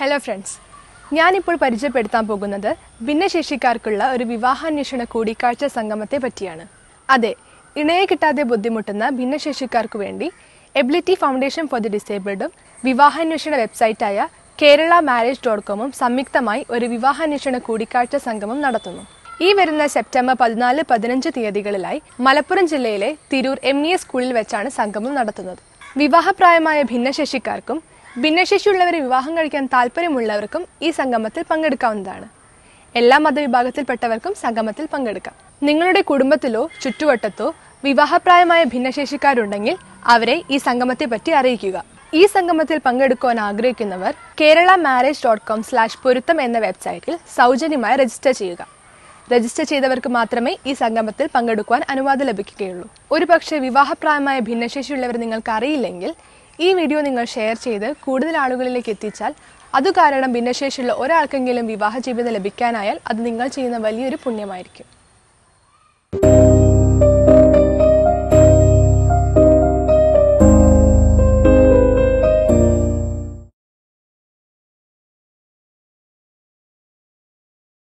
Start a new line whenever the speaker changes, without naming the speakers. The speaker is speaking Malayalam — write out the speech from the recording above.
ഹലോ ഫ്രണ്ട്സ് ഞാനിപ്പോൾ പരിചയപ്പെടുത്താൻ പോകുന്നത് ഭിന്നശേഷിക്കാർക്കുള്ള ഒരു വിവാഹാന്വേഷണ കൂടിക്കാഴ്ച സംഗമത്തെ പറ്റിയാണ് അതെ ഇണയെ കിട്ടാതെ ബുദ്ധിമുട്ടുന്ന ഭിന്നശേഷിക്കാർക്ക് വേണ്ടി എബിലിറ്റി ഫൗണ്ടേഷൻ ഫോർ ദി ഡിസേബിൾഡും വിവാഹാന്വേഷണ വെബ്സൈറ്റായ കേരള മാരേജ് ഡോട്ട് കോമും സംയുക്തമായി ഒരു വിവാഹാന്വേഷണ കൂടിക്കാഴ്ച സംഗമം നടത്തുന്നു ഈ വരുന്ന സെപ്റ്റംബർ പതിനാല് പതിനഞ്ച് തീയതികളിലായി മലപ്പുറം ജില്ലയിലെ തിരൂർ എം ഇ എസ് സ്കൂളിൽ വെച്ചാണ് സംഗമം നടത്തുന്നത് വിവാഹപ്രായമായ ഭിന്നശേഷിക്കാർക്കും ഭിന്നശേഷിയുള്ളവരെ വിവാഹം കഴിക്കാൻ താല്പര്യമുള്ളവർക്കും ഈ സംഗമത്തിൽ പങ്കെടുക്കാവുന്നതാണ് എല്ലാ മതവിഭാഗത്തിൽപ്പെട്ടവർക്കും സംഗമത്തിൽ പങ്കെടുക്കാം നിങ്ങളുടെ കുടുംബത്തിലോ ചുറ്റുവട്ടത്തോ വിവാഹപ്രായമായ ഭിന്നശേഷിക്കാരുണ്ടെങ്കിൽ അവരെ ഈ സംഗമത്തെപ്പറ്റി അറിയിക്കുക ഈ സംഗമത്തിൽ പങ്കെടുക്കുവാൻ ആഗ്രഹിക്കുന്നവർ Kerala marriage dot com slash പൊരുത്തം എന്ന വെബ്സൈറ്റിൽ സൗജന്യമായി രജിസ്റ്റർ ചെയ്യുക രജിസ്റ്റർ ചെയ്തവർക്ക് മാത്രമേ ഈ സംഗമത്തിൽ പങ്കെടുക്കുവാൻ അനുവാദം ലഭിക്കുകയുള്ളൂ ഒരുപക്ഷെ വിവാഹപ്രായമായ ഭിന്നശേഷിയുള്ളവർ നിങ്ങൾക്ക് അറിയില്ലെങ്കിൽ ഈ വീഡിയോ നിങ്ങൾ ഷെയർ ചെയ്ത് കൂടുതൽ ആളുകളിലേക്ക് എത്തിച്ചാൽ അതുകാരണം ഭിന്നശേഷിയുള്ള ഒരാൾക്കെങ്കിലും വിവാഹ ജീവിതം ലഭിക്കാനായാൽ അത് നിങ്ങൾ ചെയ്യുന്ന വലിയൊരു പുണ്യമായിരിക്കും